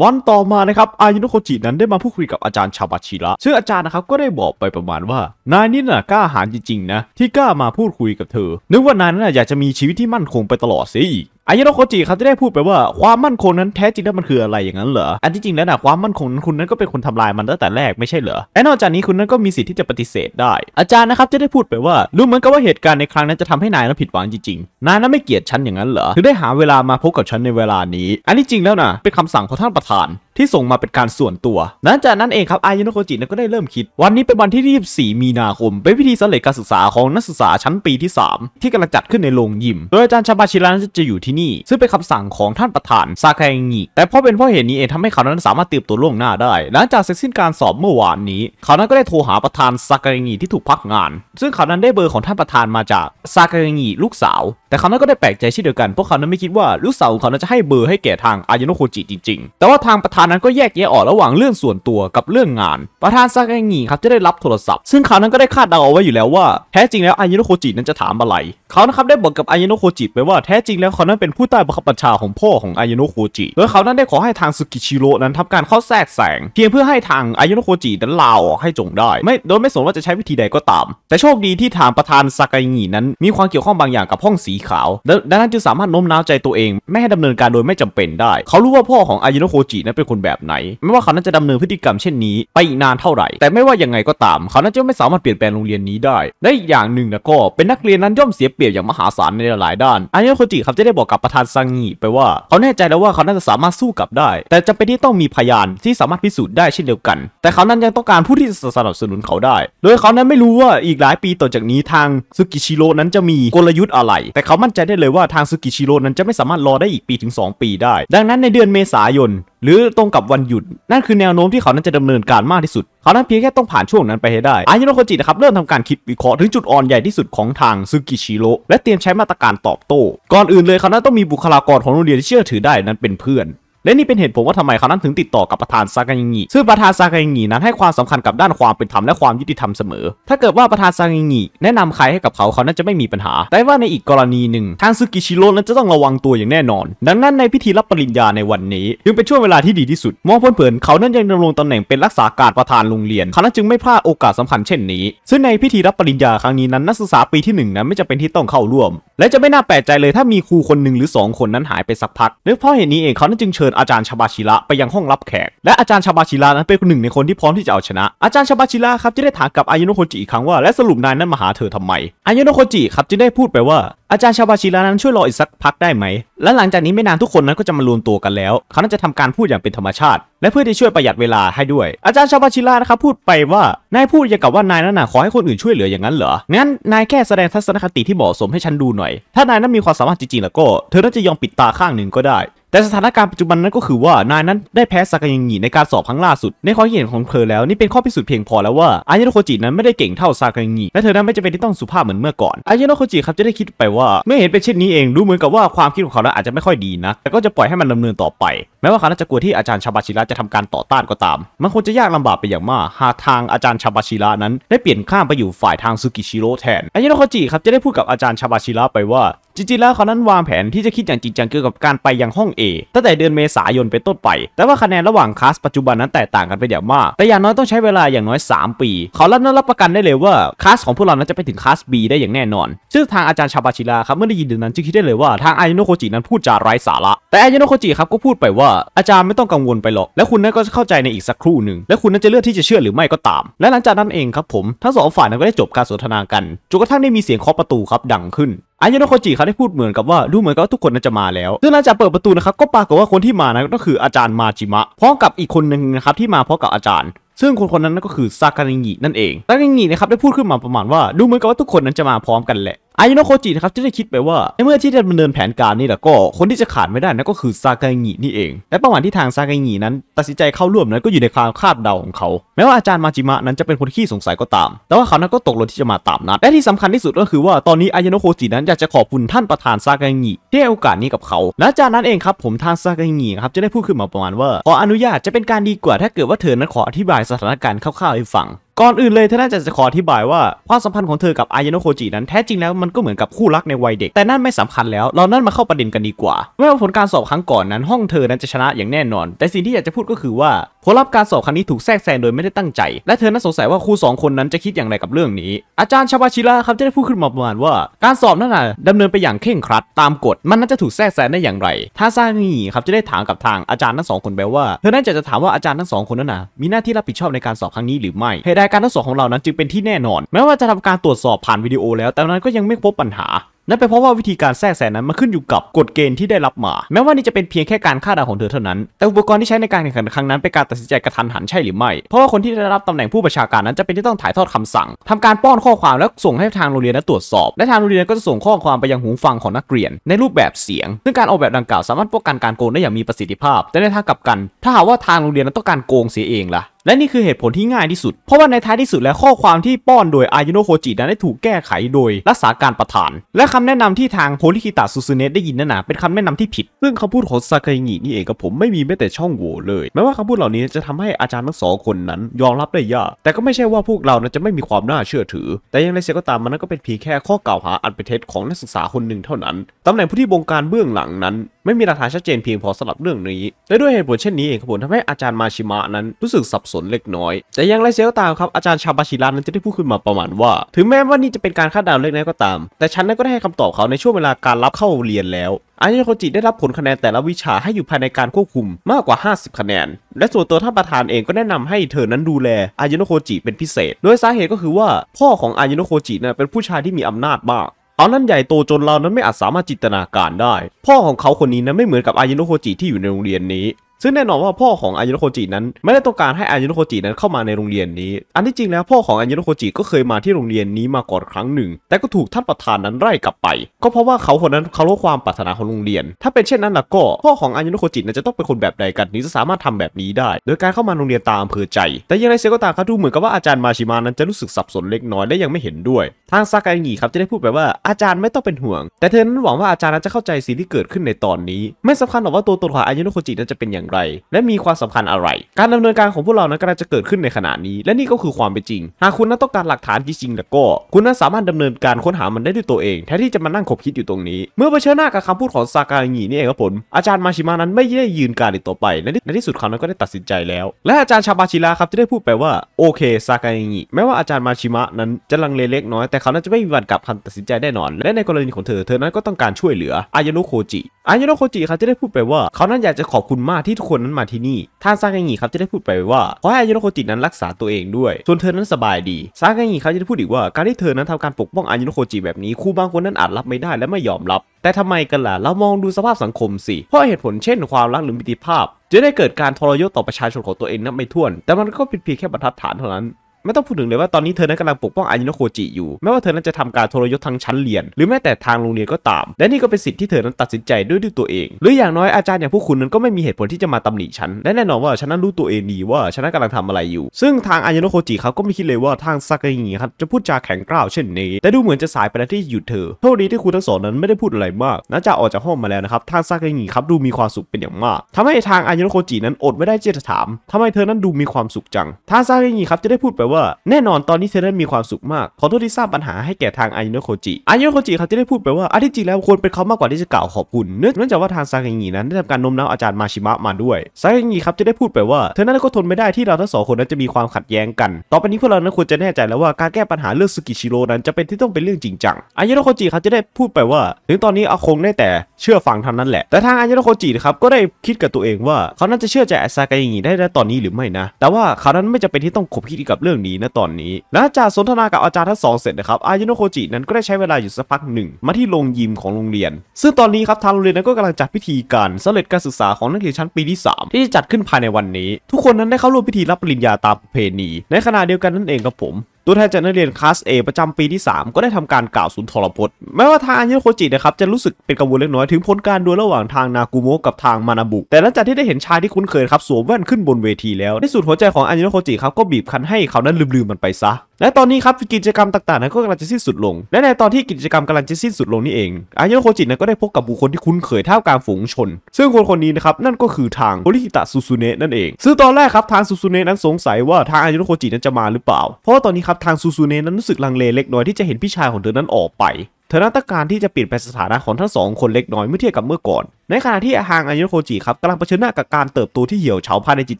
วันต่อมานะครับ อายุโนโคจินั้นได้มาพูดคุยกับอาจารย์ชาบาชิระซึ่งอาจารย์นะครับก็ได้บอกไปประมาณว่า นายนี่น่ะกล้าหาญจริงๆนะที่กล้ามาพูดคุยกับเธอ นึกว่านายนั้นอยากจะมีชีวิตที่มั่นคงไปตลอดเสียอีกอายะโนโคจิครับจะได้พูดไปว่าความมั่นคงนั้นแท้จริงแล้วมันคืออะไรอย่างนั้นเหรอ อันที่จริงแล้วนะความมั่นคงคุณนั้นก็เป็นคนทำลายมันตั้งแต่แรกไม่ใช่เหรอและนอกจากนี้คุณนั้นก็มีสิทธิ์ที่จะปฏิเสธได้ อาจารย์นะครับจะได้พูดไปว่ารู้เหมือนกับว่าเหตุการณ์ในครั้งนั้นจะทำให้นายนั้นผิดหวังจริงๆนายนั้นไม่เกลียดฉันอย่างนั้นเหรอถึงได้หาเวลามาพบกับฉันในเวลานี้ อันที่จริงแล้วนะเป็นคำสั่งของท่านประธานที่ส่งมาเป็นการส่วนตัวหลังจากนั้นเองครับ อายุโนโกจิก็ได้เริ่มคิดวันนี้เป็นวันที่ 24 มีนาคมเป็นพิธีสำเร็จการศึกษาของนักศึกษาชั้นปีที่ 3 ที่กำลังจัดขึ้นในโรงยิมโดยอาจารย์ชาบาชิรันจะอยู่ที่นี่ ซึ่งเป็นคำสั่งของท่านประธานซาคาเงงิแต่เพราะเป็นเพราะเหตุนี้เองทำให้เขานั้นสามารถเตรียมตัวล่วงหน้าได้ หลังจากเสร็จสิ้นการสอบเมื่อวานนี้ เขานั้นก็ได้โทรหาประธานซาคาเงงิที่ถูกพักงาน ซึ่งเขานั้นได้เบอร์ของท่านประธานมาจากซาคาเงงิลูกสาว แต่เขานั้นก็ได้แปลกใจเช่นเดียวกันเพราะเขานั้นไม่คิดว่าลูกสาวของเขานั้นจะให้เบอร์ให้แก่ทางอายุโนโคจิจริงๆแต่ว่าทางประธานานนั้นก็แยกแยะออกระหว่างเรื่องส่วนตัวกับเรื่องงาน ประธานซากะงิครับจะได้รับโทรศัพท์ ซึ่งเขานั้นก็ได้คาดเดาเอาไว้อยู่แล้วว่าแท้จริงแล้วอายุโนโคจินั้นจะถามอะไร เขานะครับได้บอกกับอายุโนโคจิไปว่าแท้จริงแล้วเขานั้นเป็นผู้ใต้บังคับบัญชาของพ่อของอายุโนโคจิโดยเขานั้นได้ขอให้ทางสุกิชิโร่นั้นทำการเข้าแทรกแสงเพียงเพื่อให้ทางอายุโนโคจินั้นลาออกให้จงได้ ไม่โดยไม่สนว่าจะใช้วิธีใดก็ตาม แต่โชคดีที่ทางประธานซากะงินั้น มีความเกี่ยวข้องบางอย่างกับห้องสีขาวดังนั้นจึงสามารถโน้มน้าวใจตัวเอง ไม่ให้ดำเนินการโดยไม่จำเป็นได้ เขารู้ว่าพ่อของอายุโนโคจินั้นเป็นคนแบบไหนไม่ว่าเขานั้นจะดำเนินพฤติกรรมเช่นนี้ไปอีกนานเท่าไหร่ แต่ไม่ว่ายังไงก็ตาม เขานั้นจะไม่สามารถเปลี่ยนแปลงโรงเรียนนี้ได้และอีกอย่างหนึ่งนะก็เป็นนักเรียนนั้นย่อมเสียเปรียบอย่างมหาศาลในหลายด้านอันนี้โคจิครับจะได้บอกกับประธานซังงีไปว่าเขาแน่ใจแล้วว่าเขาน่าจะสามารถสู้กลับได้ แต่จำเป็นที่ต้องมีพยานที่สามารถพิสูจน์ได้เช่นเดียวกัน แต่เขานั้นยังต้องการผู้ที่จะสนับสนุนเขาได้ โดยเขานั้นไม่รู้ว่าอีกหลายปีต่อจากนี้ทางซุกิชิโร่นั้นจะมีกลยุทธ์อะไร แต่เขามั่นใจได้เลยว่าทางซุกิชิโร่นั้นจะไม่สามารถรอได้อีกปีถึง 2 ปีได้ ดังนั้นในเดือนเมษายนหรือตรงกับวันหยุด นั่นคือแนวโน้มที่เขานั้นจะดำเนินการมากที่สุด เขานั้นเพียงแค่ต้องผ่านช่วงนั้นไปให้ได้ อายุโนโคจินะครับ เริ่มทำการคิดวิเคราะห์ถึงจุดอ่อนใหญ่ที่สุดของทางซึกิชิโร่และเตรียมใช้มาตรการตอบโต้ ก่อนอื่นเลยเขานั้นต้องมีบุคลากรของโรงเรียนที่เชื่อถือได้นั้นเป็นเพื่อนและนี่เป็นเหตุผลว่าทำไมเขานั้นถึงติดต่อกับประธานซากางิซึ่งประธานซากางินั้นให้ความสำคัญกับด้านความเป็นธรรมและความยุติธรรมเสมอ ถ้าเกิดว่าประธานซากางิแนะนำใครให้กับเขาเขานั้นจะไม่มีปัญหา แต่ว่าในอีกกรณีหนึ่ง ทางซึกิชิโร่นั้นจะต้องระวังตัวอย่างแน่นอน ดังนั้นในพิธีรับปริญญาในวันนี้จึงเป็นช่วงเวลาที่ดีที่สุดมองเพื่อนเขานั้นยังดำรงตำแหน่งเป็นรักษาการประธานโรงเรียนเขานั้นจึงไม่พลาดโอกาสสาคัญเช่นนี้ ซึ่งในพิธีรับปริญญาครั้งนี้นั้นนักศึกษาปีที่1นั้นไม่จำเป็นที่ต้องเข้าร่วม และจะไม่น่าแปลกใจเลยถ้ามีครูคนหนึ่งหรือ 2 คนนั้นหายไปสักพักด้วเพราะเหตุนี้เองเขานั้นจึงเชิญอาจารย์ชบาชิระไปยังห้องรับแขกและอาจารย์ชบาชิระนั้นเป็นหนึ่งในคนที่พร้อมที่จะเอาชนะ อาจารย์ชบาชิระครับจะได้ถามกับอายุโนโคจิอีกครั้งว่าและสรุปนายนั้นมาหาเธอทำไมอายุโนโคจิครับจะได้พูดไปว่าอาจารย์ชบาชิระนั้นช่วยรออีกสักพักได้ไหมและหลังจากนี้ไม่นานทุกคนนั้นก็จะมารวมตัวกันแล้วเขาน่าจะทำการพูดอย่างเป็นธรรมชาติ และเพื่อที่ช่วยประหยัดเวลาให้ด้วย อาจารย์ชบาชิระนะครับพูดไปว่านายพูดอย่างกับว่านายนั้นนะขอให้คนอื่นช่วยเหลืออย่างนั้นเหรองั้นนายแค่แสดงทัศนคติที่เหมาะสมให้ฉันดูหน่อยถ้านายนั้นมีความสามารถจริงๆแล้วก็เธอน่าจะยอมปิดตาข้างหนึ่งก็ได้แต่สถานการณ์ปัจจุบันนั้นก็คือว่านายนั้นได้แพ้ซากายังงิในการสอบครั้งล่าสุด ในความเห็นของเธอแล้วนี่เป็นข้อพิสูจน์เพียงพอแล้วว่าอายโนโคจินั้นไม่ได้เก่งเท่าซากายังงิและเธอนั้นไม่จำเป็นที่ต้องสุภาพเหมือนเมื่อก่อนอายโนโคจิครับจะได้คิดไปว่าเมื่อเห็นเป็นเช่นนี้เองดูเหมือนกับว่าความคิดของเขา้อาจจะไม่ค่อยดีนะ แต่ก็จะปล่อยให้มันดำเนินต่อไปแม้ว่าเขาจะกลัวที่อาจารย์ชาบาชิระจะทำการต่อต้านก็ตามมันคงจะยากลำบากไปอย่างมากหากทางอาจารย์ชาบาชิระนั้น ได้เปลี่ยนข้ามไปอยู่ฝ่ายทางซูกิชิโร่แทนอายโนโคจิครับจะได้พูดกับอาจารย์ชาบาชิระไปว่าจริงๆ แล้วเขานั้นวางแผนที่จะคิดอย่างจริงจังเกี่ยวกับการไปยังห้อง A ตั้งแต่เดือนเมษายนเป็นต้นไป แต่ว่าคะแนนระหว่างคลาสปัจจุบันนั้นแตกต่างกันไปอย่างมาก แต่อย่างน้อยต้องใช้เวลาอย่างน้อย 3 ปีเขาลั่นั้นรับประกันได้เลยว่าคลาสของพวกเรานั้นจะไปถึงคลาส B ได้อย่างแน่นอน ซึ่งทางอาจารย์ชาบาชิราครับเมื่อได้ยินดังนั้นจึงคิดได้เลยว่าทางอายโนโคจินั้นพูดจาไร้สาระแต่อายโนโคจิครับก็พูดไปว่าอาจารย์ไม่ต้องกังวลไปหรอก และคุณนั้นก็เข้าใจในอีกสักครู่หนึ่งและคุณนั้นจะเลือกที่จะเชื่อหรือไม่ก็ตาม และหลังจากนั้นเองครับผมทั้งสองฝ่ายนั้นก็ได้จบการสนทนากันจนกระทั่งได้มีเสียงเคาะประตูครับดังขึ้นอายโนโคจิเขาได้พูดเหมือนกับว่าดูเหมือนกับทุกคนน่าจะมาแล้ว ซึ่งหลังจากเปิดประตูนะครับก็ปรากฏว่าคนที่มานะก็คืออาจารย์มาจิมะพร้อมกับอีกคนหนึ่งนะครับ ที่มาพร้อมกับอาจารย์ ซึ่งคนคนนั้นก็คือซากานิงินั่นเองซากานิงินะครับได้พูดขึ้นมาประมาณว่าดูเหมือนกับว่าทุกคนนั้นจะมาพร้อมกันแหละอายุโนโคจินะครับที่ได้คิดไปว่า ในเมื่อที่จะดำเนินแผนการนี่แหละก็ คนที่จะขาดไม่ได้นั่นก็คือซากางินี่เอง และประวัติที่ทางซากางินั้น ตัดสินใจเข้าร่วมนั้นก็อยู่ในความคาดเดาของเขา แม้ว่าอาจารย์มาจิมะนั้นจะเป็นคนขี้สงสัยก็ตาม แต่ว่าเขานั้นก็ตกลงที่จะมาตามนัดและที่สำคัญที่สุดก็คือว่า ตอนนี้อายุโนโคจินั้นอยากจะขอบคุณท่านประธานซากางิที่ให้โอกาสนี้กับเขาและจากนั้นเองครับผมทางซากางิครับจะได้พูดขึ้นมาประมาณว่าขออนุญาตจะเป็นการดีกว่าถ้าเกิดว่าเธอนั้นขออธิบายสถานการณ์คร่าวๆให้ฟังก่อนอื่นเลยเธอน่าจะขออธิบายว่าความสัมพันธ์ของเธอกับอายโนโคจินั้นแท้จริงแล้วมันก็เหมือนกับคู่รักในวัยเด็ก แต่นั่นไม่สำคัญแล้ว เรานั่นมาเข้าประเด็นกันดีกว่าไม่ว่าผลการสอบครั้งก่อนนั้น ห้องเธอนั้นจะชนะอย่างแน่นอน แต่สิ่งที่อยากจะพูดก็คือว่าผลลัพธ์การสอบครั้งนี้ถูกแทรกแซงโดยไม่ได้ตั้งใจ และเธอนั้นสงสัยว่าครูสองคนนั้นจะคิดอย่างไรกับเรื่องนี้อาจารย์ชาบาชิระครับจะได้พูดขึ้นมาประมาณว่า การสอบนั้นน่ะดำเนินไปอย่างเคร่งครัด ตามกฎมันน่าจะถูกแทรกแซงได้อย่างไรถ้าซางีครับจะได้ถามกับทางอาจารย์ทั้งสองคนแปว่าเธอน่าจะจะถามว่าอาจารย์ทั้งสองคนนั้นน่ะมีหน้าที่รับผิดชอบในการสอบครั้งนี้หรือไม่ให้ไแายการทั้งสองของเรานั้นจึงเป็นที่แน่นอนแม้ว่าจะทำการตรวจสอบผ่านวิดีโอแล้วแต่นั้นก็ยังไม่พบปัญหา นั่นเป็นเพราะว่าวิธีการแทรกแซงนั้นมาขึ้นอยู่กับกฎเกณฑ์ที่ได้รับมา แม้ว่านี่จะเป็นเพียงแค่การคาดเดาของเธอเท่านั้น แต่อุปกรณ์ที่ใช้ในการแข่งขันครั้งนั้นเป็นการตัดสินใจกระทันหันใช่หรือไม่เพราะว่าคนที่ได้รับตำแหน่งผู้ประชาการนั้นจะเป็นที่ต้องถ่ายทอดคำสั่งทำการป้อนข้อความแล้วส่งให้ทางโรงเรียนนั้นตรวจสอบ และทางโรงเรียนก็จะส่งข้อความไปยังหูฟังของนักเรียนในรูปแบบเสียง ซึ่งการออกแบบดังกล่าวสามารถป้องกันการโกงได้อย่างมีประสิทธิภาพ แต่ในทางกลับกัน ถ้าหากว่าทางโรงเรียนนั้นต้องการโกงเสียเองล่ะและนี่คือเหตุผลที่ง่ายที่สุด เพราะว่าในท้ายที่สุดแล้วข้อความที่ป้อนโดยอายุโนโคจินั้นได้ถูกแก้ไขโดยรักษาการประธาน และคำแนะนำที่ทางโพลิคิตาซูซูเนะได้ยินนั่นนะเป็นคำแนะนำที่ผิดซึ่งคำพูดของซากายงินี่เองกับผม ไม่มีแม้แต่ช่องโหว่เลยแม้ว่าคำพูดเหล่านี้จะทำให้อาจารย์ทั้งสองคนนั้น ยอมรับได้ยากแต่ก็ไม่ใช่ว่าพวกเราจะไม่มีความน่าเชื่อถือ แต่ยังไรเสียก็ตามมันก็เป็นเพียงแค่ข้อกล่าวหาอันเป็นเท็จของนักศึกษาคนหนึ่งเท่านั้นตำแหน่งผู้ที่บงการเบื้องหลังนั้น ไม่มีหลักฐานชัดเจนเพียงพอสำหรับเรื่องนี้และด้วยเหตุผลเช่นนี้เองครับผมทำให้อาจารย์มาชิมะนั้นรู้สึกสับสนเล็กน้อยแต่ยังไรเสียก็ตามครับอาจารย์ชาบาชิระนั้นจะได้พูดขึ้นมาประมาณว่า ถึงแม้ว่านี่จะเป็นการคาดเดาเล็กน้อยก็ตาม แต่ฉันนั้นก็ได้ให้คำตอบเขาในช่วงเวลาการรับเข้าเรียนแล้วอายุโคจิได้รับผลคะแนนแต่ละวิชาให้อยู่ภายในการควบคุมมากกว่า 50 คะแนน และส่วนตัวท่านประธานเองก็แนะนำให้เธอนั้นดูแลอายโนโคจิเป็นพิเศษโดยสาเหตุก็คือว่า พ่อของอายโนโคจินะเป็นผู้ชายที่มีอำนาจมาก เอานั้นใหญ่โตจนเรานั้นไม่อาจสามารถจินตนาการได้ พ่อของเขาคนนี้นะไม่เหมือนกับอายโนโคจิที่อยู่ในโรงเรียนนี้ซึ่งแน่นอนว่าพ่อของอายุโนโคจินั้น ไม่ได้ต้องการให้อายุโนโคจินั้นเข้ามาในโรงเรียนนี้ อันที่จริงแล้วพ่อของอายุโนโคจิก็เคยมาที่โรงเรียนนี้มาก่อนครั้งหนึ่ง แต่ก็ถูกท่านประธานนั้นไล่กลับไปก็เพราะว่าเขาคนนั้นเขาลู้ความปรารถนาของโรงเรียน ถ้าเป็นเช่นนั้นล่ะก็ พ่อของอายุโนโคจินั้นจะต้องเป็นคนแบบใดกันถึงจะสามารถทำแบบนี้ได้ โดยการเข้ามาโรงเรียนตามอำเภอใจ แต่ยังไงเสียก็ตามเขาดูเหมือนกับว่าอาจารย์มาชิมานั้นจะรู้สึกสับสนเล็กน้อยและยังไม่เห็นด้วย ทางซากางิครับจะได้พูดไปว่าอาจารย์ไม่ต้องเป็นห่วง แต่เธอนั้นหวังว่าอาจารย์นั้นจะเข้าใจสิ่งที่เกิดขึ้นในตอนนี้ ไม่สำคัญหรอกว่าตัวตนของอายุโนโคจินั้นจะเป็นอย่างไรและมีความสำคัญอะไร การดำเนินการของพวกเรานั้นกำลังจะเกิดขึ้นในขณะนี้ และนี่ก็คือความเป็นจริง หากคุณนั้นต้องการหลักฐานจริงๆแล้วก็ คุณนั้นสามารถดำเนินการค้นหามันได้ด้วยตัวเองแทนที่จะมานั่งขบคิดอยู่ตรงนี้ เมื่อเผชิญหน้ากับคำพูดของซากางีนี่เองครับผมอาจารย์มาชิมานั้นไม่ได้ยืนการอีกต่อไปในที่สุดเขานั้นก็ได้ตัดสินใจแล้ว และอาจารย์ชาบาชิระครับจะได้พูดไปว่าโอเคซากางีแม้ว่าอาจารย์มาชิมะนั้นจะลังเลเล็กน้อย แต่เขานั้นจะไม่มีวันกลับคำตัดสินใจแน่นอน และในกรณีของเธอเธอนั้นก็ต้องการช่วยเหลืออายโนโคจิอายโนโคจิครับจะได้พูดไปว่าเขานั้นอยากจะขอบคุณมากที่ทุกคนนั้นมาที่นี่ท่านซากางิครับจะได้พูดไปว่า ขอให้อายุโรโคจินั้นรักษาตัวเองด้วย ส่วนเธอนั้นสบายดี ซากางิครับจะได้พูดอีกว่า การที่เธอนั้นทำการปกป้องอายุโรโคจิแบบนี้ คู่บางคนนั้นอาจรับไม่ได้และไม่ยอมรับ แต่ทำไมกันล่ะ เรามองดูสภาพสังคมสิ เพราะเหตุผลเช่นความรักหรือมิติภาพ จะได้เกิดการทรยศต่อประชาชนของตัวเองนับไม่ถ้วนแต่มันก็ผิดเพียงแค่บรรทัดฐานเท่านั้นไม่ต้องพูดถึงเลยว่าตอนนี้เธอนั้นกำลังปกป้องอายุโนโคจิอยู่แม้ว่าเธอนั้นจะทำการทรยศทางชั้นเรียน หรือแม้แต่ทางโรงเรียนก็ตามและนี่ก็เป็นสิทธิ์ที่เธอนั้นตัดสินใจด้วยด้วยตัวเอง หรืออย่างน้อยอาจารย์อย่างพวกคุณนั้นก็ไม่มีเหตุผลที่จะมาตำหนิฉันและแน่นอนว่า ฉันนั้นรู้ตัวเองดีว่าฉันนั้นกำลังทำอะไรอยู่ ซึ่งทางอายุโนโคจิเขาก็ไม่คิดเลยว่าทางซากางิครับจะพูดจาแข็งกร้าวเช่นนี้แต่ดูเหมือนจะสายไปแล้วที่หยุดเธอโชคดีที่ครูทั้งสองนั้นไม่ได้พูดอะไรมากน่าจะออกจากห้องมาแล้วนะครับทางซากิครับดูมีความสุขเป็นอย่างมาก ทำให้ทางอายุโนโคจินั้นอดไม่ได้เจตถาม ทำไมเธอนั้นดูมีความสุขจังทางซากิครับจะได้พูดไปว่าแน่นอนตอนนี้เนเดนมีความสุขมาก ขอโทษที่สร้างปัญหาให้แก่ทางอายโนโคจิอายโนโคจิเขาจะได้พูดไปว่าอันที่จริงแล้วควรเป็นเขามากกว่าที่จะกล่าวขอบคุณเนื่องจากว่าทางซากางินั้นได้ทำการโน้มน้าวอาจารย์มาชิมะมาด้วยซากางิครับจะได้พูดไปว่าเธอนั้นก็ทนไม่ได้ที่เราทั้งสองคนนั้นจะมีความขัดแย้งกัน ต่อไปนี้พวกเรานั้นควรจะแน่ใจแล้วว่าการแก้ปัญหาเรื่องสกิชิโร่นั้น จะเป็นที่ต้องเป็นเรื่องจริงจังอายโนโคจิเขาจะได้พูดไปว่า ถึงตอนนี้อาคงได้แต่เชื่อฟังเท่านั้นแหละ แต่ทางอายโนโคจิครับก็ได้คิดกับตัวเองว่าเขานั้นจะเชื่อใจซากงิได้ตอนนี้หรือไม่นะแต่ว่าเขานั้นไม่จเป็นที่ต้องขบคิดกับเรื่องนี้ณตอนนี้หลังจากสนทนากับอาจารย์ทั้งสองเสร็จนะครับ อายโนโคจินั้นก็ได้ใช้เวลาอยู่สักพักหนึ่ง มาที่โรงยิมของโรงเรียน ซึ่งตอนนี้ครับ ทางโรงเรียนนั้นก็กำลังจัดพิธีการสำเร็จการศึกษาของนักเรียนชั้นปีที่ 3 ที่จะจัดขึ้นภายในวันนี้ ทุกคนนั้นได้เข้าร่วมพิธีรับปริญญาตามประเพณี ในขณะเดียวกันนั่นเองครับผมตัวแทนจากนักเรียนคลาส A ประจำปีที่ 3 ก็ได้ทำการกล่าวสุนทรพจน์แม้ว่าทางอันโยโคจินะครับจะรู้สึกเป็นกังวลเล็กน้อยถึงผลการดวลระหว่างทางนากูโมกับทางมานาบุ แต่หลังจากที่ได้เห็นชายที่คุ้นเคยครับสวมแว่นขึ้นบนเวทีแล้ว ในสุดหัวใจของอันยูโคจิครับก็บีบคั้นให้เขานั้นลืมๆ มันไปซะและตอนนี้ครับกิจกรรมต่างๆ นั้นก็กำลังจะสิ้นสุดลง และในตอนที่กิจกรรมกำลังจะสิ้นสุดลงนี่เอง อายุโคจินั้นก็ได้พบกับบุคคลที่คุ้นเคยท่ามกลางฝูงชน ซึ่งคนคนนี้นะครับนั่นก็คือทางโฮริตะซูซูเนะนั่นเองซึ่งตอนแรกครับทางซูซูเนะนั้นสงสัยว่าทางอายุโคจินั้นจะมาหรือเปล่า เพราะตอนนี้ครับทางซูซูเนะนั้นรู้สึกลังเลเล็กน้อยที่จะเห็นพี่ชายของเธอนั้นออกไปเธอนั้นต้องการที่จะเปลี่ยนแปลงสถานะของทั้งสอง คนเล็กน้อยเมื่อเทียบกับเมื่อก่อนในขณะที่อาหางอายุโคจิครับกำลังเผชิญหน้ากับการเติบโตที่เหี่ยวเฉาภายในจิต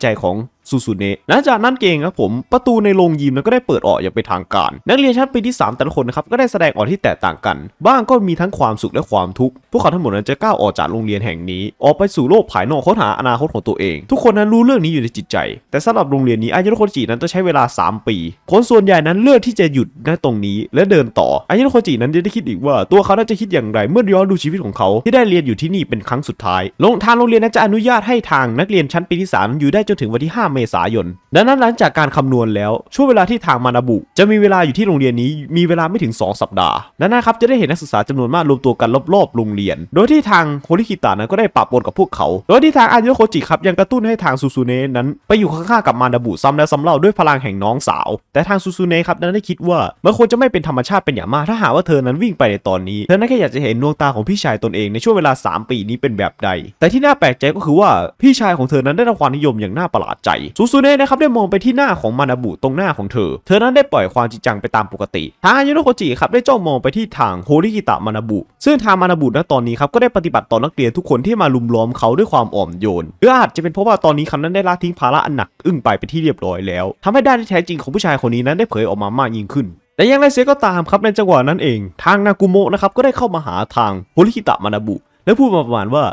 ใจของซูซูเนะหลังจากนั้นเองครับผมประตูในโรงยิมนั้นก็ได้เปิดออกอย่างเป็นทางการ นักเรียนชั้นปีที่ 3 แต่ละคนนะครับ ก็ได้แสดงออกที่แตกต่างกัน บ้างก็มีทั้งความสุขและความทุกข์พวกเขาทั้งหมดนั้นจะก้าวออกจากโรงเรียนแห่งนี้ออกไปสู่โลกภายนอกค้นหาอนาคตของตัวเอง ทุกคนนั้นรู้เรื่องนี้อยู่ในจิตใจ แต่สำหรับโรงเรียนนี้อายุโคจินั้นจะใช้เวลา 3 ปีคนส่วนใหญ่นั้นเลือกที่จะหยุดณตรงนี้ และเดินต่ออายุโคจินั้นจะได้คิดอีกว่าตัวเขาน่าจะคิดอย่างไรเมื่อย้อนดูชีวิตของเขาที่ได้เรียนอยู่ที่นี่เป็นรั้งสุดท้ายโรงทางโรงเรียนนั้นจะอนุญาตให้ทางนักเรียนชั้นปีที่3อยู่ได้จนถึงวันที่5เมษายน ดังนั้นหลังจากการคำนวณแล้วช่วงเวลาที่ทางมานาบุ จะมีเวลาอยู่ที่โรงเรียนนี้มีเวลาไม่ถึง2สัปดาห์ดังนั้นครับจะได้เห็นนักศึกษาจำนวนมากรวมตัวกันรอบๆโรงเรียน โดยที่ทางโฮลิคิตะนั้นก็ได้ปรับปนกับพวกเขาโดยที่ทางอายโคจิครับยังกระตุ้นให้ทางซูซูเนะนั้น ไปอยู่ข้างๆกับมานาบุ ซ้ำและซ้ำเล่าด้วยพลังแห่งน้องสาว แต่ทางซูซูเนะครับนั้นได้คิดว่ามันควรจะไม่เป็นธรรมชาติเป็นอย่างมากถ้าหากว่าเธอนั้นวิ่งไปในตอนนี้เธอนั้นแค่อยากจะเห็นดวงตาของพี่ชายตนเองในช่วงเวลา3ปีนี้เป็นแบบใด แต่ที่น่าแปลกใจก็คือว่าพี่ชายของเธอนั้นได้รับความนิยมอย่างน่าประหลาดใจซูซูเน่นะครับได้มองไปที่หน้าของมานาบุตรงหน้าของเธอ เธอนั้นได้ปล่อยความจริงจังไปตามปกติทางายูโนโกจิครับได้จ้องมองไปที่ทางโฮริกิตะมานาบุ ซึ่งทางมานาบุณตอนนี้ครับก็ได้ปฏิบัติต่อนักเรียนทุกคนที่มาลุมล้อมเขาด้วยความอ่อนโยน หรืออาจจะเป็นเพราะว่าตอนนี้คำนั้นได้ละทิ้งภาระอันหนักอึ้งไปไปที่เรียบร้อยแล้วทำให้ด้านที่แท้จริงของผู้ชายคนนี้นั้นได้เผยออกมามากยิ่งขึ้นแต่ยังไรเสียก็ตามครับในจังหวะนั้นเอง ทางนากุโมะนะครับก็ได้เข้ามาหาทางโฮริกิตะมานาบุแล้วพูดมาประมาณว่า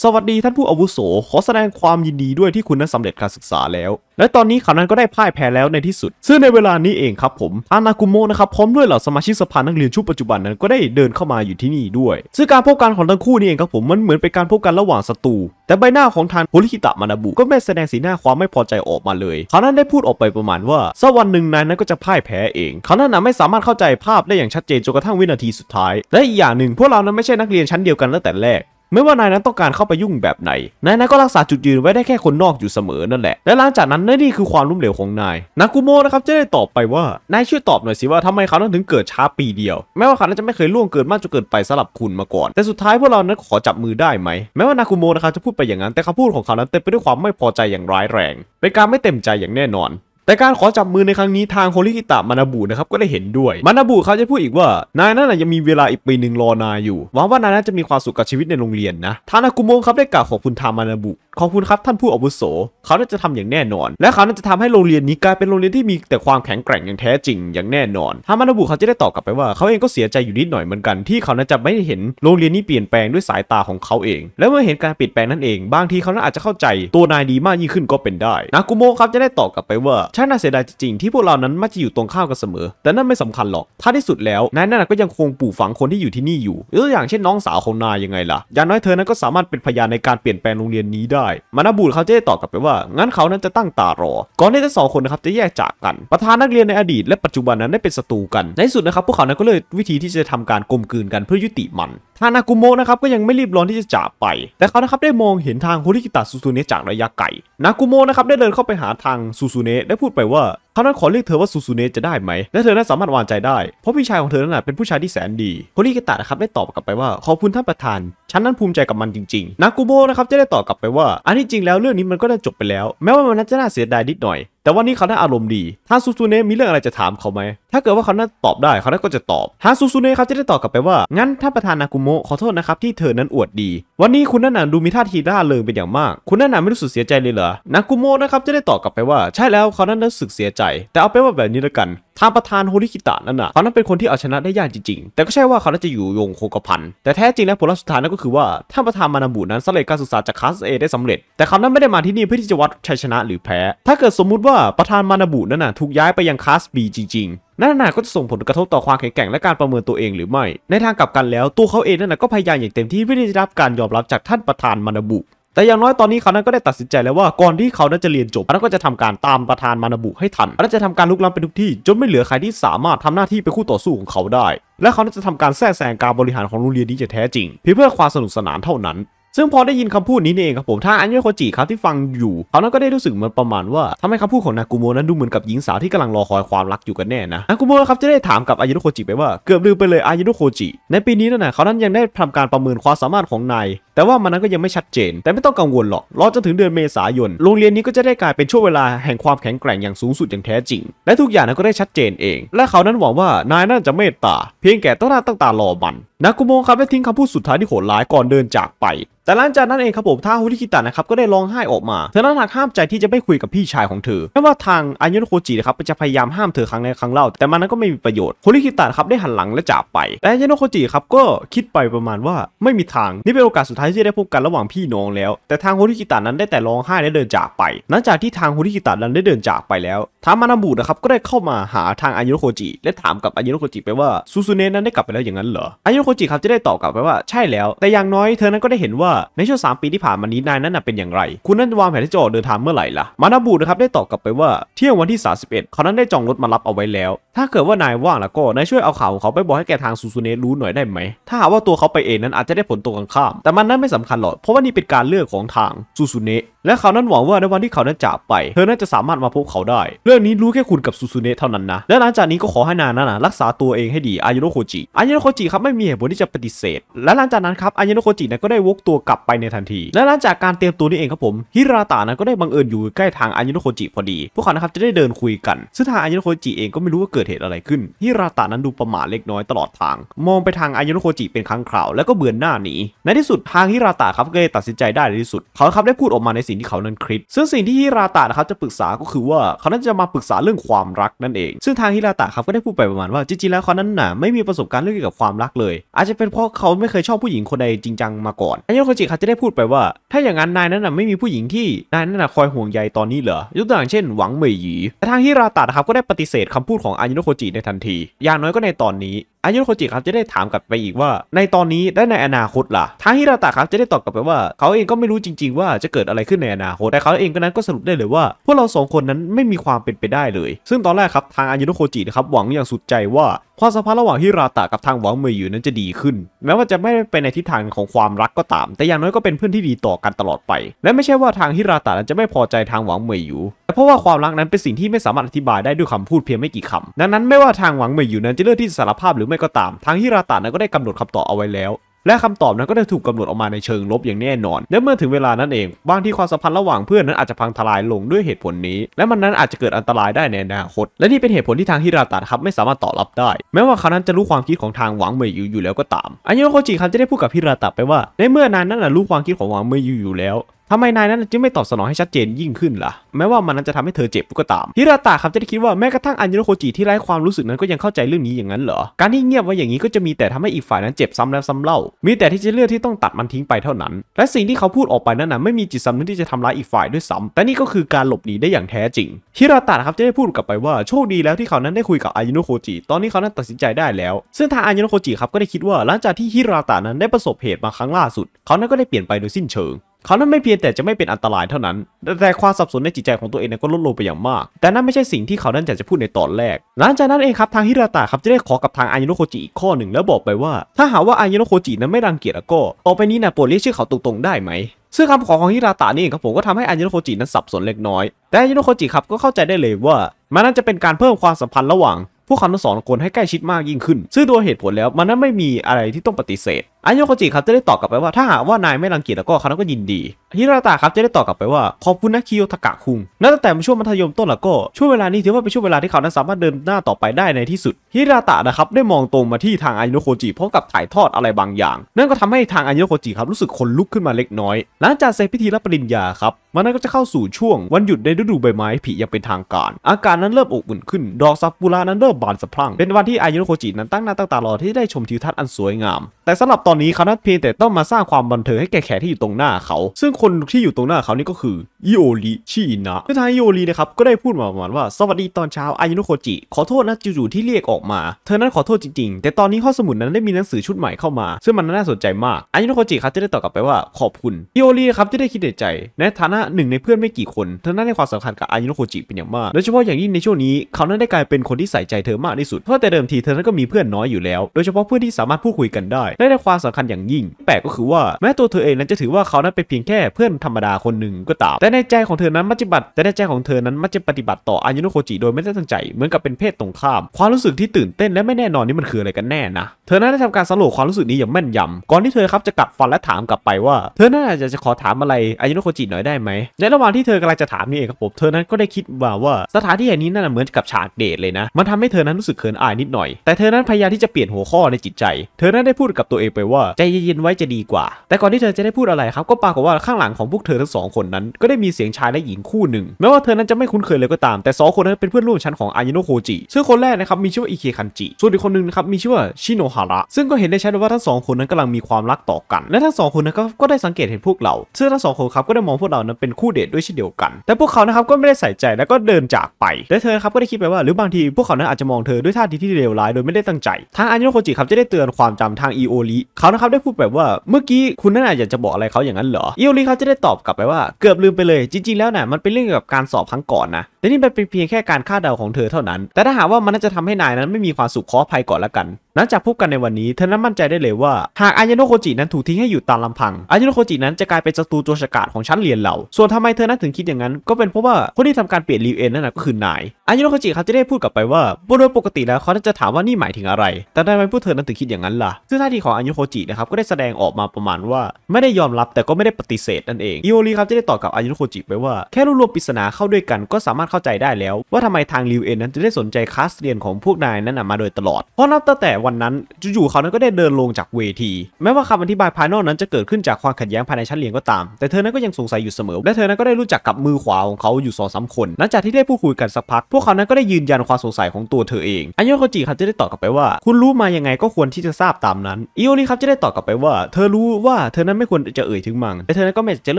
สวัสดีท่านผู้อาวุโสขอแสดงความยินดีด้วยที่คุณนั้นสำเร็จการศึกษาแล้ว และตอนนี้ขขานั้นก็ได้พ่ายแพ้แล้วในที่สุด ซึ่งในเวลานี้เองครับผมอานากุโมะนะครับพร้อมด้วยเหล่าสมาชิกสภานักเรียนชุดปัจจุบันนั้นก็ได้เดินเข้ามาอยู่ที่นี่ ด้วยซึ่งการพบกันของทั้งคู่นี่เองครับผมมันเหมือนเป็นการพบกันระหว่างศัตรูแต่ใบหน้าของทานโฮลิคิตะมานาบุก็ไม่แสดงสีหน้าความไม่พอใจออกมาเลยขขานั้นได้พูดออกไปประมาณว่าสักวันหนึ่งนายนั้นก็จะพ่ายแพ้เองขขานั้นไม่สามารถเข้าใจภาพได้อย่างชัดเจนจนกระทั่งวินาทีสุดท้ายและอีกอย่างหนึ่งพวกเรานั้นไม่ใช่นักเรียนชั้นเดียวกันตั้งแต่แรกไม่ว่านายนั้นต้องการเข้าไปยุ่งแบบไหน นายนั้นก็รักษาจุดยืนไว้ได้แค่คนนอกอยู่เสมอนั่นแหละ และหลังจากนั้นนี่คือความล้มเหลวของนายนากุโมะนะครับ จะได้ตอบไปว่า นายช่วยตอบหน่อยสิว่าทำไมเขาต้องถึงเกิด ช้าปีเดียว แม้ว่าเขาจะไม่เคยล่วงเกินมากจนเกินไปสำหรับคุณมาก่อน แต่สุดท้ายพวกเรานั้นขอจับมือได้ไหม แม้ว่านากุโมะนะครับจะพูดไปอย่างนั้น แต่คำพูดของเขานั้นเต็มไปด้วยความไม่พอใจอย่างร้ายแรง เป็นการไม่เต็มใจอย่างแน่นอนแต่การขอจับมือในครั้งนี้ทางโฮลิกิตะมานาบุนะครับก็ได้เห็นด้วย มานาบุเขาจะพูดอีกว่า นายนั่นยังมีเวลาอีกปีหนึ่งรอนายอยู่หวังว่านายนั่นจะมีความสุขกับชีวิตในโรงเรียนนะทานากุโมงครับได้กล่าวขอบคุณทางมานาบุขอบคุณครับ ท่านผู้อาวุโสเขาน่าจะทำอย่างแน่นอน และเขาน่าจะทำให้โรงเรียนนี้กลายเป็นโรงเรียนที่มีแต่ความแข็งแกร่งอย่างแท้จริง อย่างแน่นอนฮามานาบุเขาจะได้ตอบกลับไปว่า เขาเองก็เสียใจอยู่นิดหน่อยเหมือนกัน ที่เขาน่าจะไม่เห็นโรงเรียนนี้เปลี่ยนแปลงด้วยสายตาของเขาเอง และเมื่อเห็นการเปลี่ยนแปลงนั่นเอง บางทีเขาน่าอาจจะเข้าใจตัวนายดีมากยิ่งขึ้นก็เป็นได้นากุโมะครับจะได้ตอบกลับไปว่าใช่น่าเสียดายจริงๆที่พวกเรานั้นมักจะอยู่ตรงข้าวกันเสมอ แต่นั่นไม่สำคัญหรอกถ้าที่สุดแล้วนายนั่นก็ยังคงปลูกฝังคนที่อยู่ที่นี่ อยู่ตัวอย่างเช่นน้องสาวของนายยังไงล่ะอย่างน้อยเธอนั้นก็สามารถเป็นพยานในการเปลี่ยนแปลงโรงเรียนนี้ได้ได้มานาบูลเขาจะได้ตอบกลับไปว่า งั้นเขานั้นจะตั้งตารอ ก่อนที่ทั้งสองคนนะครับจะแยกจากกัน ประธานนักเรียนในอดีตและปัจจุบันนั้นได้เป็นศัตรูกันในสุดนะครับพวกเขานั้นก็เลยวิธีที่จะทำการกลมกลืนกันเพื่อยุติมันฮานากุโมะนะครับก็ยังไม่รีบร้อนที่จะจากไปแต่เขานะครับได้มองเห็นทางโูริกิตะซูซูเนะจากระยะไกลนากุโมะนะครับได้เดินเข้าไปหาทางซูซูเนะได้พูดไปว่าเขานั้นขอเรียกเธอว่าซูซูเนะจะได้ไหม และเธอนั้นสามารถวางใจได้ เพราะพี่ชายของเธอนั้นเป็นผู้ชายที่แสนดีโูริกิตะนะครับได้ตอบกลับไปว่า ขอบคุณท่านประธาน ฉันนั้นภูมิใจกับมันจริงๆนากุโมะนะครับจะได้ตอบกลับไปว่าอันที่จริงแล้วเรื่องนี้มันก็ได้จบไปแล้ว แม้ว่ามันนั้นจะน่าเสียดายนิดหน่อยแต่วันนี้เขาน่าอารมณ์ดีฮาซูซูเนะมีเรื่องอะไรจะถามเขาไหมถ้าเกิดว่าเขาน่าตอบได้ เขาน่าก็จะตอบฮาซูซูเนะเขาจะได้ตอบกลับไปว่า งั้นท่านประธานนากุโมะขอโทษนะครับที่เธอนั้นอวดดี วันนี้คุณนั่นน่ะดูมีท่าทีร่าเริงเป็นอย่างมาก คุณนั่นน่ะไม่รู้สึกเสียใจเลยเหรอนากุโมะนะครับจะได้ตอบกลับไปว่า ใช่แล้วเขานั้นรู้สึกเสียใจ แต่เอาไปว่าแบบนี้ละกันทางประธานโฮริคิตะนั่นน่ะ เขานั้นเป็นคนที่เอาชนะได้ยากจริงๆ แต่ก็ใช่ว่าเขาจะอยู่ยงโคกพัน แต่แท้จริงแล้วผลลัพธ์สุดท้ายนั่นก็คือว่าท่านประธานมานาบุนั้นสำเร็จการศึกษาจากคลาสเอได้สำเร็จ แต่เขานั้นไม่ได้มาที่นี่เพื่อที่จะวัดชัยชนะหรือแพ้ ถ้าเกิดสมมุติว่าประธานมานาบุนั่นน่ะถูกย้ายไปยังคลาสบีจริงๆนั่นน่ะก็จะส่งผลกระทบต่อความแข็งแกร่ง และการประเมินตัวเองหรือไม่ ในทางกลับกันแล้วตัวเขาเองนั่นน่ะก็พยายามอย่างเต็มที่เพื่อที่จะรับการยอมรับจากท่านประธานมานาบุแต่อย่างน้อยตอนนี้เขานั้นก็ได้ตัดสินใจแล้วว่าก่อนที่เขานั้นจะเรียนจบเขานั้นก็จะทำการตามประธานมานาบุให้ทันเขานั้นจะทำการลุกล้ำไปทุกที่ จนไม่เหลือใครที่สามารถทำหน้าที่เป็นคู่ต่อสู้ของเขาได้ และเขานั้นจะทำการแทรกแซงการบริหารของโรงเรียนนี้จะแท้จริงเพียงเพื่อความสนุกสนานเท่านั้น ซึ่งพอได้ยินคำพูดนี้นี่เองครับผมถ้าอันเยโคจิครับที่ฟังอยู่เขานั้นก็ได้รู้สึกเหมือนประมาณว่าทำให้คำพูดของนากุโมนั้นดูเหมือนกับหญิงสาวที่กำลังรอคอยความรักอยู่กันแน่นะนากุโมะครับจะได้ถามกับอายุโคจิไปว่า เกือบลืมไปเลยอายโโคจิ ในปีนี้นั่นละเขานั้นยังได้ทำการประเมินความสามารถของนายแต่ว่ามันนั้นก็ยังไม่ชัดเจน แต่ไม่ต้องกังวลหรอกรอจนถึงเดือนเมษายน โรงเรียนนี้ก็จะได้กลายเป็นช่วงเวลาแห่งความแข็งแกร่งอย่างสูงสุดอย่างแท้จริง และทุกอย่างนั้นก็ได้ชัดเจนเอง และเขานั้นหวังว่านายน่าจะเมตตา เพียงแก่ต้องหน้าตั้งตารอมันนักกุโมงครับได้ทิ้งคำพูดสุดท้ายที่โหดร้ายก่อนเดินจากไป แต่หลังจากนั้นเองครับผมท่าฮุริคิตะนะครับก็ได้ร้องไห้ออกมาเธอนั้นหักห้ามใจที่จะไม่คุยกับพี่ชายของเธอแม้ว่าทางอายุนโคจินะครับจะพยายามห้ามเธอครั้งในครั้งเล่า แต่มันนั้นก็ไม่มีประโยชน์ฮุริคิตะครับได้หันหลังและจากไปแต่อายุนโคจิครับก็คิดไปประมาณว่าไม่มีทางนี่เป็นโอกาสสุดท้ายที่ได้พบกันระหว่างพี่น้องแล้ว แต่ทางฮุริกิตะนั้นได้แต่ร้องไห้และเดินจากไปหลังจากที่ทางฮุริกิตะนั้นได้เดินจากไปแล้วทามานาบุนะครับก็ได้เข้ามาหาทางอายุโคจิและถามกับอายุโคจิไปว่าซูซูเนะนั้นได้กลับไปแล้วอย่างนั้นเหรออายุโคจิครับจะได้ตอบกลับไปว่าใช่แล้ว แต่อย่างน้อยเธอนั้นก็ได้เห็นว่าในช่วงสามปีที่ผ่านมานี้นายนั้นเป็นอย่างไรคุณนั้นวางแผนที่จะออกเดินทางเมื่อไหร่ล่ะ มานาบุนะครับได้ตอบกลับไปว่าเที่ยงวันที่31เขานั้นได้จองรถมารับเอาไว้แล้ว ถ้าเกิดว่านายว่างแล้วก็นายช่วยเอาข่าวของเขาไปบอกให้แกทางซูซูเนะรู้หน่อยได้ไหมถ้าหากว่าตัวเขาไปเองนั้นอาจจะได้ผลตรงกันข้าม แต่มันนั้นไม่สำคัญหรอก เพราะว่านี่เป็นการเลือกของทางซูซูเนะ และเขานั้นหวังว่าในวันที่เขานั้นจากไป เธอน่าจะสามารถมาพบเขาได้ เรื่องนี้รู้แค่คุณกับซูซูเนะเท่านั้นนะ และหลังจากนี้ก็ขอให้นางนั้นนะรักษาตัวเองให้ดีอายโนโคจิ อายโนโคจิครับไม่มีเหตุผลที่จะปฏิเสธ และหลังจากนั้นครับอายโนโคจินะก็ได้วกตัวกลับไปในทันที และหลังจากการเตรียมตัวนี่เองครับผมฮิราตะนั้นก็ได้บังเอิญอยู่ใกล้ทางอายโนโคจิพอดี พวกเขานะครับจะได้เดินคุยกันซึ่งทางอายโนโคจิเองก็ไม่รู้ว่าเกิดเหตุอะไรขึ้นฮิราตะนั้นดูประหม่าเล็กน้อยตลอดทาง มองไปทางอายโนโคจิเป็นครั้งคราวแล้วก็เบือนหน้าหนีในที่สุดฮาางฮิราตะครับก็เลยตัดสินใจได้ในที่สุด เขาครับได้พูดออกมาในสิ่งที่เขานั้นคิดซึ่งสิ่งที่ฮิราตะนะครับจะปรึกษาก็คือว่าเขานั้นจะมาปรึกษาเรื่องความรักนั่นเอง ซึ่งทางฮิราตะครับก็ได้พูดไปประมาณว่าจริงๆแล้วเขานั้นน่ะไม่มีประสบการณ์เรื่องเกี่ยวกับความรักเลย อาจจะเป็นเพราะเขาไม่เคยชอบผู้หญิงคนใดจริงจังมาก่อนอันยโคจิครับจะได้พูดไปว่า ถ้าอย่างนั้นนายนั้นน่ะไม่มีผู้หญิงที่นายนั้นน่ะคอยห่วงใยตอนนี้เหรอยกตัวอย่างเช่นหวังเหมยหยีแต่ทางฮิราตะครับก็ได้ปฏิเสธคำพูดของอันยโคจิในทันที อย่างน้อยก็ในตอนนี้อายุโคจิครับจะได้ถามกลับไปอีกว่า ในตอนนี้และในอนาคตล่ะ ทางฮิราตะครับจะได้ตอบกลับไปว่า เขาเองก็ไม่รู้จริง ๆ ว่าจะเกิดอะไรขึ้นในอนาคตแต่เขาเองก็นั้นก็สรุปได้เลยว่า พวกเราสองคนนั้นไม่มีความเป็นไปได้เลยซึ่งตอนแรกครับทางอายุโนโคจินะครับหวังอย่างสุดใจว่า ความสัมพันธ์ระหว่างฮิราตะกับทางหวังเมยอยู่นั้นจะดีขึ้น แม้ว่าจะไม่ไป็นปในทิศทางของความรักก็ตาม แต่อย่างน้อยก็เป็นเพื่อนที่ดีต่อกันตลอดไป และไม่ใช่ว่าทางฮิราตะนั้นจะไม่พอใจทางหวังเมยอยู่ แต่เพราะว่าความรักนั้นเป็นสิ่งที่ไม่สามารถอธิบายได้ด้วยคำพูดเพียงไม่กี่คำดังนั้นไม่ว่าทางหวังเมยอยู่นั้นจะเลือกที่สารภาพหรือไม่ก็ตาม ทางฮิราตะนั้นก็ได้กำหนดคำตอบเอาไว้แล้วและคำตอบนั้นก็ได้ถูกกาหนดออกมาในเชิงลบอย่างแน่นอน และเมื่อถึงเวลานั้นเองบางที่ความสัมพันธ์ระหว่างเพื่อนนั้นอาจจะพังทลายลงด้วยเหตุผลนี้ และมันนั้นอาจจะเกิดอันตรายได้ในอนาคต และนี่เป็นเหตุผลที่ทางฮิราตะครับไม่สามารถตอบรับได้ แม้ว่าเขานั้นจะรู้ความคิดของทางหวังเมยยูอยู่แล้วก็ตามอันยโนโคจิคันจะได้พูดกับฮิราตะไปว่า ในเมื่อนานนั้นรู้ความคิดของหวังเมยยูอยู่แล้วทำไมนายนั้นจึงไม่ตอบสนองให้ชัดเจนยิ่งขึ้นล่ะ แม้ว่ามันนั้นจะทำให้เธอเจ็บก็ตามฮิราตะครับจะได้คิดว่าแม้กระทั่งอันยโนโคจิที่ไร้ความรู้สึกนั้นก็ยังเข้าใจเรื่องนี้อย่างนั้นเหรอ การที่เงียบไว้อย่างนี้ก็จะมีแต่ทำให้อีกฝ่ายนั้นเจ็บซ้ำแล้วซ้าเล่า มีแต่ที่จะเลือกที่ต้องตัดมันทิ้งไปเท่านั้น และสิ่งที่เขาพูดออกไปนั้นนะไม่มีจิตสำนึกที่จะทำร้ายอีกฝ่ายด้วยซ้ำ แต่นี่ก็คือการหลบหนีได้อย่างแท้จริงฮิราตะครับจะได้พูดกลับไปว่า โชคดีแล้วที่เขานั้นได้คุยกับอันยโนโคจิตอนนี้เขานั้นตัดสินใจได้แล้ว ซึ่งทางอันยโนโคจิครับก็ได้คิดว่าหลังจากที่ฮิราตะนั้นได้ประสบเหตุมาครั้งล่าสุด เขานั้นก็ได้เปลี่ยนไปโดยสิ้นเชิงเขานั้นไม่เพียงแต่จะไม่เป็นอันตรายเท่านั้น แต่ความสับสนในจิตใจของตัวเองก็ลดลงไปอย่างมาก แต่นั่นไม่ใช่สิ่งที่เขานั้นอยากจะพูดในตอนแรก หลังจากนั้นเองครับทางฮิราตะครับจะได้ขอกับทางอายโนโคจิอีกข้อหนึ่งแล้วบอกไปว่า ถ้าหาว่าอายโนโคจินั้นไม่รังเกียจก็ต่อไปนี้นะโปรดเรียกชื่อเขาตรงๆได้ไหมซึ่งคำขอของฮิราตะนี่ครับผมก็ทำให้อายโนโคจินั้นสับสนเล็กน้อย แต่อายโนโคจิครับก็เข้าใจได้เลยว่ามันนั้นจะเป็นการเพิ่มความสัมพันธ์ระหว่างผู้เขาทั้งสองคนให้ใกล้ชิดมากยิ่งขึ้นซึ่งโดยเหตุผลแล้วมันนั้นไม่มีอะไรที่ต้องปฏิเสธอันโยโคจิครับจะได้ตอบกลับไปว่าถ้าหากว่านายไม่รังเกียจแล้วก็เขาก็ยินดี ฮิราตะครับจะได้ตอบกลับไปว่าขอบคุณนะคิโยทากะคุง นับตแต่ช่วงมัธยมต้นแล้วก็ช่วงเวลานี้ถือว่าเป็นช่วงเวลาที่เขานั้นสามารถเดินหน้าต่อไปได้ในที่สุด ฮิราตะนะครับได้มองตรงมาที่ทางอันโยโคจิพร้อมกับถ่ายทอดอะไรบางอย่าง นั่นก็ทำให้ทางอันโยโคจิครับรู้สึกขนลุกขึ้นมาเล็กน้อย หลังจากเสร็จพิธีรับปริญญาครับ มันก็จะเข้าสู่ช่วง วันหยุดในฤดูใบไม้ผลิยังเป็นทางการ อากาศนั้นเริ่มอบอุ่นขึ้นดอกซากุระนั้นเริ่มบานสะพรั่งเป็นวันที่อายุโคจินั้นตั้งหน้าตั้งตารอที่ได้ชมทิวทัศน์อันสวยงามแต่สำหรับตอนนี้เขานัดเพียงแต่ต้องมาสร้างความบันเทิงให้แก่แขกที่อยู่ตรงหน้าเขา ซึ่งคนที่อยู่ตรงหน้าเขานี่ก็คือยโอริชินะซึ่งทางโอรินะครับ ก็ได้พูดมาประมาณว่าสวัสดีตอนเช้าอายุโนโคจิ ขอโทษนะจู่ๆที่เรียกออกมาเธอนั้นขอโทษจริงๆ แต่ตอนนี้ห้องสมุดนั้นได้มีหนังสือชุดใหม่เข้ามา ซึ่งมันน่าสนใจมากอายุโนโคจิครับจะได้ตอบกลับไปว่าขอบคุณยโอริครับที่ได้คิดในใจในฐานะหนึ่งในเพื่อนไม่กี่คนเธอนั้นให้ความสำคัญกับอายุโนโคจิเป็นอย่างมากโดยเฉพาะอย่างยิ่งในช่วงนี้เขานั้นได้กลายเป็นคนที่ใส่ใจเธอมากที่สุดเพราะแต่เดิมทีเธอนั้นก็มีเพื่อนน้อยอยู่แล้วโดยเฉพาะเพื่อนที่สามารถพูดคุยกันได้ได้ความสำคัญอย่างยิ่งแปลกก็คือว่าแม้ตัวเธอเองนั้นจะถือว่าเขานั้นเป็นเพียงแค่เพื่อนธรรมดาคนหนึ่งก็ตาม แต่ในใจของเธอนั้นมัจจิบัติแต่ในใจของเธอนั้น มัจจิปฏิบัติต่ออายุโนโคจิโดยไม่ได้ตั้งใจเหมือนกับเป็นเพศตรงข้ามความรู้สึกที่ตื่นเต้นและไม่แน่นอนนี้มันคืออะไรกันแน่นะเธอนั้นได้ทำการสรุปความรู้สึกนี้อย่างแม่นยำก่อนที่เธอครับจะกลับฟันและถามกลับไปว่าเธอน่าจะจะขอถามอะไรอายุโนโคจิหน่อยได้ไหมในระหว่างที่เธอกำลังจะถามนี่เองครับผมเธอนั้นก็ได้คิดว่าว่าสถานที่แห่งนี้นาจะเหมือนกับฉากเดทเลยนะมันทำให้เธอนั้นรู้สึกเขินอายนิดหน่อยแต่เธอนั้นพยายามที่จะเปลี่ยนหัวข้อในจิตใจเธอนั้นได้พูดกับตัวเองไปว่า ใจเย็นๆไว้จะดีกว่า แต่ก่อนที่เธอจะได้พูดอะไรครับ ก็ปรากฏว่าข้างหลังของพวกเธอทั้งสองคนนั้น ก็ได้มีเสียงชายและหญิงคู่หนึ่ง แม้ว่าเธอนั้นจะไม่คุ้นเคยเลยก็ตาม แต่สองคนนั้นเป็นเพื่อนร่วมชั้นของอายโนโคจิซึ่งคนแรกนะครับมีชื่อว่าอิเคคันจิ ส่วนอีกคนหนึ่งนะครับมีชื่อว่าชิโนฮาระ ซึ่งก็เห็นได้ชัดว่าทั้งสองคนนั้นกำลังมีความรักต่อกัน และทั้งสองคนนั้นก็ได้สังเกตเห็นพวกเราซึ่งทั้งสองคนครับก็ได้มองพวกเรานั้นเป็นคู่เดทด้วยเช่นเดียวกันแต่พวกเขานะครับก็ไม่ได้ใส่ใจแล้วก็เดินจากไปและเธอครับก็ได้คิดไปว่าหรือบางทีพวกเขานั้นอาจจะมองเธอด้วยท่าทีที่เลวร้ายโดยไม่ได้ตั้งใจ ทางอายโนโคจิครับจะได้เตือนความจำทางอีโอริเขานะครับได้พูดแบบว่าเมื่อกี้คุณนั่นอยากจะบอกอะไรเขาอย่างนั้นเหรออิโอรเขาจะได้ตอบกลับไปว่าเกือบลืมไปเลยจริงๆแล้วนะ่ะ มันเป็นเรื่องเกี่ยวกับการสอบครั้งก่อนนะ แต่นี่มันเป็นเพียงแค่การคาดเดาของเธอเท่านั้น แต่ถ้าหากว่ามันน่าจะทำให้นายนั้นไม่มีความสุขขออภัยก่อนละกันหลังจากพบกันในวันนี้เธอนั้นมั่นใจได้เลยว่า หากอายโนโคจินั้นถูกทิ้งให้อยู่ตามลำพังอายโนโคจินั้นจะกลายเป็นศัตรูตัวฉกาจของชั้นเรียนเราส่วนทำไมเธอนั้นถึงคิดอย่างนั้น ก็เป็นเพราะว่าคนที่ทำการเปลี่ยนรีเอนนั่นนะก็คือนายอายโนโคจิเขาจะได้พูดกลับไปว่าโดยปกติแล้วเขาจะถามว่านี่หมายถึงอะไร แต่ทำไมผู้เธอนั้นถึงคิดอย่างนั้นล่ะซึ่งท่าทีของอายโนโคจินะครับก็ได้แสดงออกมาประมาณว่า ไม่ได้ยอมรับแต่ก็ไม่ได้ปฏิเสธนั่นเองอิโอริครับจะได้ตอบกับอายุโคจิไปว่าแค่รวบรวมปริศนา เข้าด้วยกันก็สามารถเข้าใจได้แล้ว ว่าทำไมทางริวเอ็นนั้นจะได้สนใจคลาสเรียนของพวกนายนั้นมาโดยตลอดเพราะนับตั้งแต่วันนั้นจู่ๆเขานั้นก็ได้เดินลงจากเวทีแม้ว่าคำอธิบายภายนอกนั้นจะเกิดขึ้นจากความขัดแย้งภายในชั้นเรียนก็ตามแต่เธอนั้นก็ยังสงสัยอยู่เสมอและเธอนั้นก็ได้รู้จักกับมือขวาของเขาอยู่สองสาคนหลังจากที่ได้พูดคุยกันสักพักพวกเขานั้นก็ได้ยืนยันความสงสัยของตัวเธอเองอายุโคจิครับจะได้ตอบกลับไปว่า คุณรู้มายังไงก็ควรที่จะทราบตามนั้นอิโอริครับจะได้ตอบกลับไปว่าเธอรู้ว่าเธอนั้นไม่ควรจะเอ่ยถึงมังและเธอนั้นก็ไม่จะเล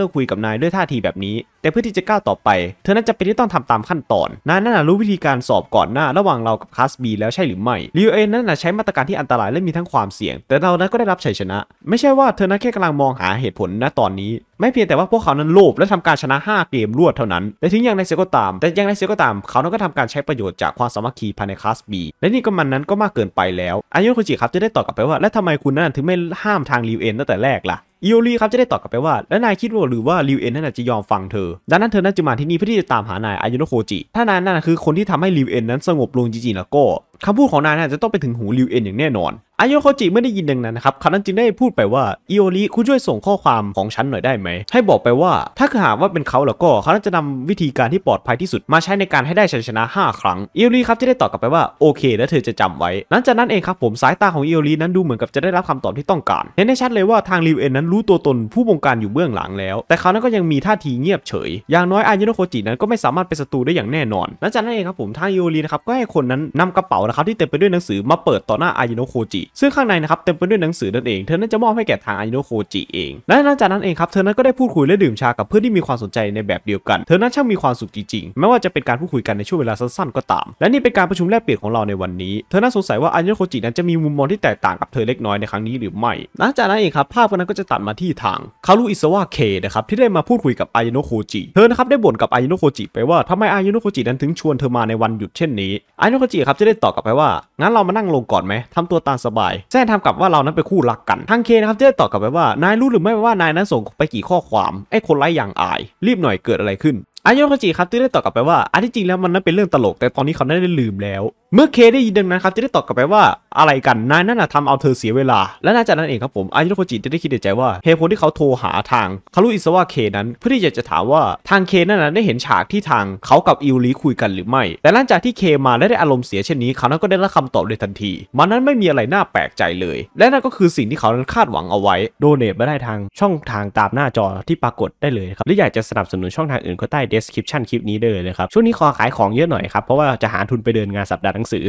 ิกคุยกับนายด้วยท่าทีแบบนี้ แต่เพื่อที่จะก้าวต่อไป เธอนั้นจะเป็นที่ต้องทำตามขั้นตอนนายนั้นรู้วิธีการสอบก่อนหน้าระหว่างเรากับคาสบีแล้วใช่หรือไม่ลิวเอนั้นใช้มาตรการที่อันตรายและมีทั้งความเสี่ยง แต่เรานั้นก็ได้รับชัยชนะ ไม่ใช่ว่าเธอนั้นแค่กำลังมองหาเหตุผลณตอนนี้ไม่เพียงแต่ว่าพวกเขานั้นโลภและทำการชนะ 5 เกมรวดเท่านั้นและถึงอย่างไรเสียก็ตาม แต่อย่างไรเสียก็ตามเขานั้นก็ทำการใช้ประโยชน์จากความสามัคคีภายในคลาสบีและนี่ก็มันนั้นก็มากเกินไปแล้ว อายุคุจิครับจะได้ตอบกลับไปว่า และทำไมคุณนั้นถึงไม่ห้ามทางลิวเอ็นตั้งแต่แรกล่ะอิโอรีครับจะได้ตอบกลับไปว่า และนายคิดว่า หรือว่าริวเอ็นนั่นจะยอมฟังเธอ ดังนั้นเธอน่าจะมาที่นี่เพื่อที่จะตามหานายอายุโนโคจิถ้านายนั่นคือคนที่ทำให้ริวเอ็นนั้นสงบลงจริงๆแล้วก็คำพูดของนายน่าจะต้องไปถึงหูริวเอ็นอย่างแน่นอน อายุโนโคจิเมื่อได้ยินดังนั้นนะครับเขานั้นจึงได้พูดไปว่าอิโอรีคุณช่วยส่งข้อความของฉันหน่อยได้ไหม ให้บอกไปว่า ถ้าหากว่าเป็นเขาแล้วก็เขาจะนำวิธีการที่ปลอดภัยที่สุดมาใช้ในการให้ได้ชัยชนะ 5 ครั้งอิโอลีครับจะได้ตอบกลับไปว่าโอเค และเธอจะจำไว้หลังจากนั้นเองครับผมสายตาของอิโอรีนั้นดูเหมือนกับจะได้รับคำตอบที่ต้องการเห็นได้ชัดเลยว่าทางริวเอ็นนั้นรู้ตัวตนผู้บงการอยู่เบื้องหลังแล้ว แต่เขานั้นก็ยังมีท่าทีเงียบเฉย อย่างน้อยอายโนโคจินั้นก็ไม่สามารถเป็นศัตรูได้อย่างแน่นอนหลังจากนั้นเองครับผมทางโูรีนะครับก็ให้คนนั้นนำกระเป๋านะครับที่เต็มไปด้วยหนังสือมาเปิดต่อหน้าอายโนโคจิซึ่งข้างในนะครับเต็มไปด้วยหนังสือนั่นเองเธอนั้นจะมอบให้แก่ทางอายโนโคจิเองและหลังจากนั้นเองครับเธอนั้นก็ได้พูดคุยและดื่มชากับเพื่อนที่มีความสนใจในแบบเดียวกัน เธอนั้นช่างมีความสุขจริงๆแม้ว่าจะเป็นการพูดคุยกันในช่วงเวลาสั้นๆก็ตาม และนี่เป็นการประชุมแลกเปลี่ยนของเราในวันนี้เธอน้นสงสัยว่าอายโนโคจินั้นจะมีมุมมองที่แตกต่างกับเธอเล็กน้อยในครั้งนี้หรือไม่ หลังจากนั้นเองครับภาพนั้นก็จะัดมาที่ทางคารุอิซาวะเคนะครับที่ได้มาพูดคุยกับอายโนโคจิเธอนะครับได้บ่นกับอายโนโคจิ ไปว่าทำไมอายโนโคจินั้นถึงชวนเธอมาในวันหยุดเช่นนี้อายโนโคจิครับจะได้ตอบกลับไปว่างั้นเรามานั่งลงก่อนไหมทำตัวตามสบายแซนทำกลับว่าเรานั้นเป็นคู่รักกันทางเคนะครับจะได้ตอบกลับไปว่า นายรู้หรือไม่ว่านายนั้นส่งไปกี่ข้อความไอ้คนไร้อย่างอาย รีบหน่อยเกิดอะไรขึ้นอายโนโคจิครับจะได้ตอบกลับไปว่าอันที่จริงแล้วมันนั้นเป็นเรื่องตลก แต่ตอนนี้เขาได้ลืมแล้ว เมื่อเคได้ยินดังนั้นครับจะได้ตอบกลับไปว่าอะไรกันนายนั่นน่ะทำเอาเธอเสียเวลา และน่าจะนั้นเองครับผมอายุโคจิจะได้คิดในใจว่าเหตุผลที่เขาโทรหาทางคารุอิสวะเคนั้นเพื่อที่จะถามว่าทางเคนั่นน่ะได้เห็นฉากที่ทางเขากับอิวลีคุยกันหรือไม่แต่หลังจากที่เคมาและได้อารมณ์เสียเช่นนี้ เขานั้นก็ได้รับคำตอบเลยทันทีมันนั้นไม่มีอะไรน่าแปลกใจเลยและนั่นก็คือสิ่งที่เขานั้นคาดหวังเอาไว้โดเนทม่ได้ทางช่องทางตามหน้าจอที่ปรากฏได้เลยครับหรืออยากจะสนับสนุนช่องทางอื่นก็ใต้ description คลิปนี้ได้เลยนะครับช่วงนี้ขอขายของเยอะหน่อยครับเพราะว่าจะหาทุนไปเดินงานสัปดาห์หนังสือ